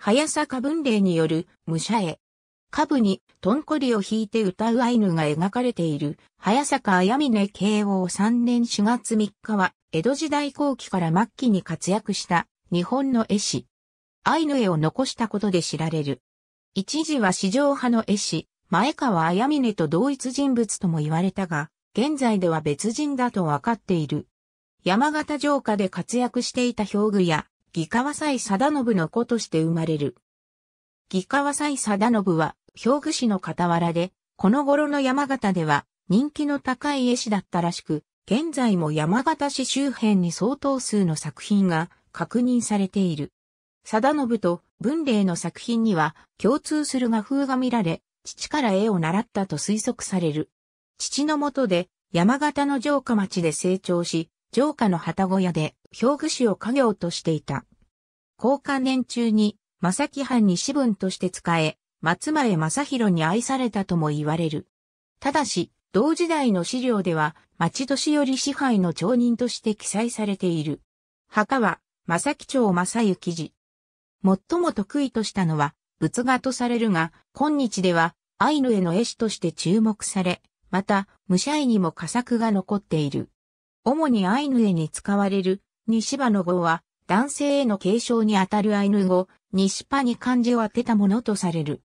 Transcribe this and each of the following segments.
早坂文霊例による武者絵。下部にトンコリを引いて歌うアイヌが描かれている、早坂み峰慶応3年4月3日は、江戸時代後期から末期に活躍した日本の絵師。アイヌ絵を残したことで知られる。一時は市場派の絵師、前川み峰と同一人物とも言われたが、現在では別人だとわかっている。山形城下で活躍していた表具や義川斎貞信の子として生まれる。義川斎貞信は、兵具市の傍らで、この頃の山形では人気の高い絵師だったらしく、現在も山形市周辺に相当数の作品が確認されている。貞信と文礼の作品には共通する画風が見られ、父から絵を習ったと推測される。父のもとで山形の城下町で成長し、城下の旗小屋で表具師を家業としていた。高官年中に、正木藩に子分として使え、松前正宏に愛されたとも言われる。ただし、同時代の資料では、町年寄支配の町人として記載されている。墓は、正木町正幸寺。最も得意としたのは、仏画とされるが、今日では、アイヌへの絵師として注目され、また、武者絵にも佳作が残っている。主にアイヌ絵に使われる西場の語は、男性への継承にあたるアイヌ語、西パに漢字を当てたものとされる。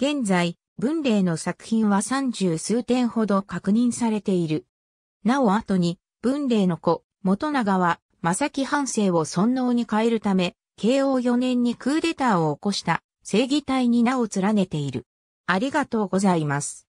現在、文例の作品は三十数点ほど確認されている。なお後に、文例の子、元長は、正木半生を尊能に変えるため、慶応4年にクーデターを起こした、正義隊に名を連ねている。ありがとうございます。